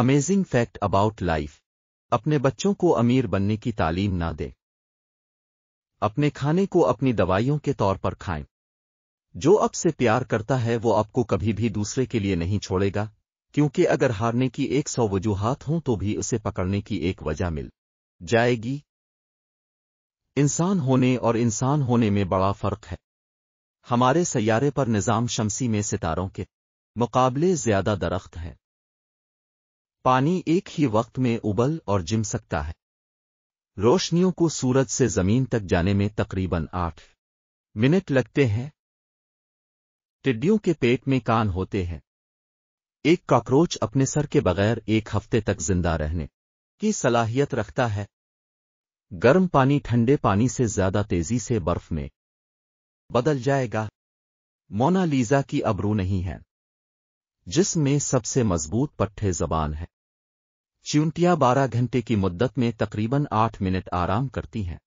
amazing fact about life अपने बच्चों को अमीर बनने की तालीम ना दें अपने खाने को अपनी दवाइयों के तौर पर खाएं जो आपसे प्यार करता है वो आपको कभी भी दूसरे के लिए नहीं छोड़ेगा क्योंकि अगर हारने की एक सौ वजूहत हों तो भी उसे पकड़ने की एक वजह मिल जाएगी इंसान होने और इंसान होने में बड़ा फर्क है हमारे सैारे पर निज़ाम शमसी में सितारों के मुकाबले ज्यादा दरख्त हैं पानी एक ही वक्त में उबल और जिम सकता है रोशनियों को सूरज से जमीन तक जाने में तकरीबन आठ मिनट लगते हैं टिड्डियों के पेट में कान होते हैं एक कॉकरोच अपने सर के बगैर एक हफ्ते तक जिंदा रहने की सलाहियत रखता है गर्म पानी ठंडे पानी से ज्यादा तेजी से बर्फ में बदल जाएगा मोनालीजा की अबरू नहीं है जिसमें सबसे मजबूत पट्ठे जबान है चींटियाँ बारह घंटे की मुद्दत में तकरीबन आठ मिनट आराम करती हैं